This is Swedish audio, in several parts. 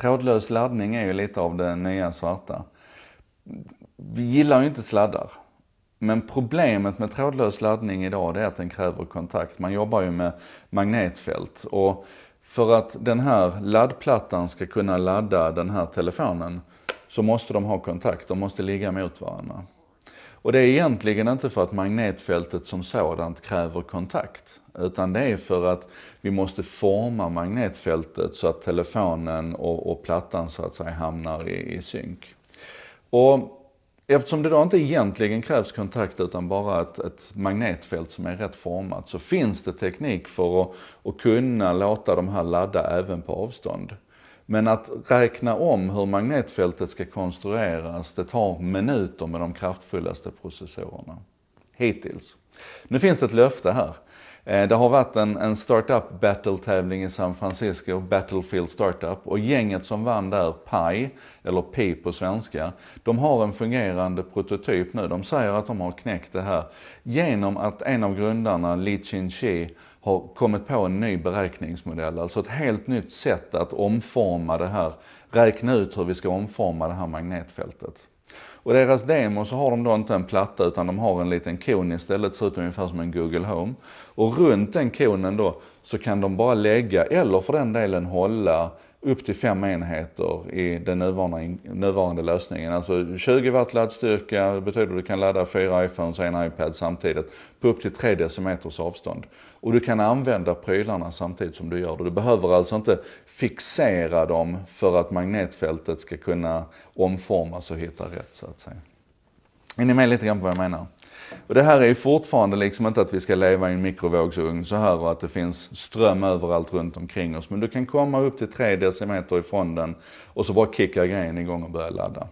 Trådlös laddning är ju lite av det nya svarta. Vi gillar ju inte sladdar. Men problemet med trådlös laddning idag det är att den kräver kontakt. Man jobbar ju med magnetfält och för att den här laddplattan ska kunna ladda den här telefonen så måste de ha kontakt, de måste ligga mot varandra. Och det är egentligen inte för att magnetfältet som sådant kräver kontakt. Utan det är för att vi måste forma magnetfältet så att telefonen och, och plattan så att säga hamnar i, i synk. Och Eftersom det då inte egentligen krävs kontakt utan bara ett, ett, magnetfält som är rätt format så finns det teknik för att, att kunna låta de här ladda även på avstånd. Men att räkna om hur magnetfältet ska konstrueras, det tar minuter med de kraftfullaste processorerna. Hittills. Nu finns det ett löfte här. Eh, det har varit en, en startup battle-tävling i San Francisco, Battlefield Startup, och gänget som vann där, PI, eller Pi på svenska, de har en fungerande prototyp nu. De säger att de har knäckt det här genom att en av grundarna, Li Chin-Chi, har kommit på en ny beräkningsmodell, alltså ett helt nytt sätt att omforma det här, räkna ut hur vi ska omforma det här magnetfältet. Och deras demo så har de då inte en platta utan de har en liten kon istället, ser ut ungefär som en Google Home. Och runt den konen då så kan de bara lägga, eller för den delen hålla, upp till fem enheter i den nuvarande, nuvarande lösningen. Alltså 20 watt laddstyrka betyder att du kan ladda fyra iPhones och en iPad samtidigt på upp till 3 decimeters avstånd. Och du kan använda prylarna samtidigt som du gör det. Du behöver alltså inte fixera dem för att magnetfältet ska kunna omformas och hitta rätt så att säga. Är ni med lite grann på vad jag menar? Och det här är ju fortfarande liksom inte att vi ska leva i en mikrovågsugn så här och att det finns ström överallt runt omkring oss. Men du kan komma upp till 3 decimeter ifrån den och så bara kicka grejen igång och börja ladda.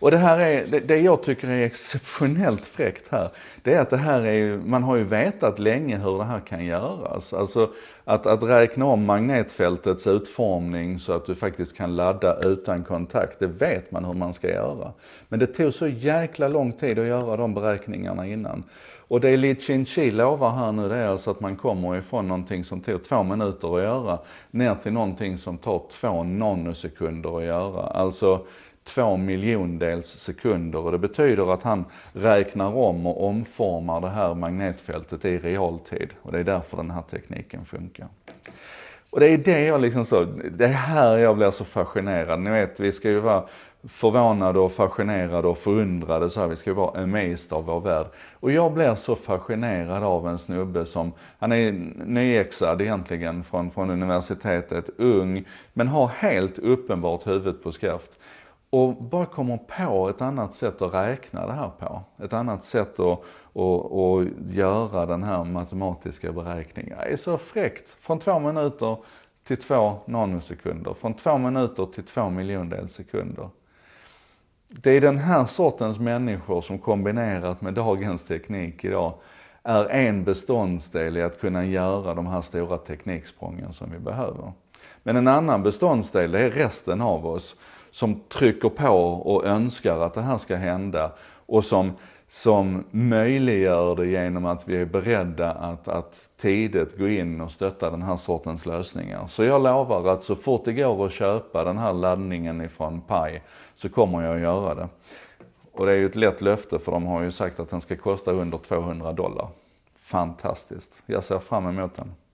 Och det här är, det, det jag tycker är exceptionellt fräckt här, det är att det här är man har ju vetat länge hur det här kan göras. Alltså att, att räkna om magnetfältets utformning så att du faktiskt kan ladda utan kontakt, det vet man hur man ska göra. Men det tog så jäkla lång tid att göra de beräkningarna innan. Och det Li Chin-Chi lovar här nu det är alltså att man kommer ifrån någonting som tog två minuter att göra ner till någonting som tar två nanosekunder att göra. Alltså två miljondels sekunder och det betyder att han räknar om och omformar det här magnetfältet i realtid och det är därför den här tekniken funkar. Och det är det jag liksom så, det är här jag blir så fascinerad. Ni vet, vi ska ju vara förvånade och fascinerade och förundrade så här. Vi ska ju vara amazed av vår värld. Och jag blir så fascinerad av en snubbe som, han är nyexad egentligen från, från universitetet, ung, men har helt uppenbart huvudet på skaft. Och bara kommer på ett annat sätt att räkna det här på. Ett annat sätt att, att, att göra den här matematiska beräkningen. Det är så fräckt. Från två minuter till två nanosekunder. Från två minuter till två miljondels sekunder. Det är den här sortens människor som kombinerat med dagens teknik idag är en beståndsdel i att kunna göra de här stora tekniksprången som vi behöver. Men en annan beståndsdel, det är resten av oss som trycker på och önskar att det här ska hända och som, som möjliggör det genom att vi är beredda att, att tidigt gå in och stötta den här sortens lösningar. Så jag lovar att så fort det går att köpa den här laddningen ifrån Pi så kommer jag att göra det. Och det är ju ett lätt löfte för de har ju sagt att den ska kosta under 200 dollar. Fantastiskt. Jag ser fram emot den.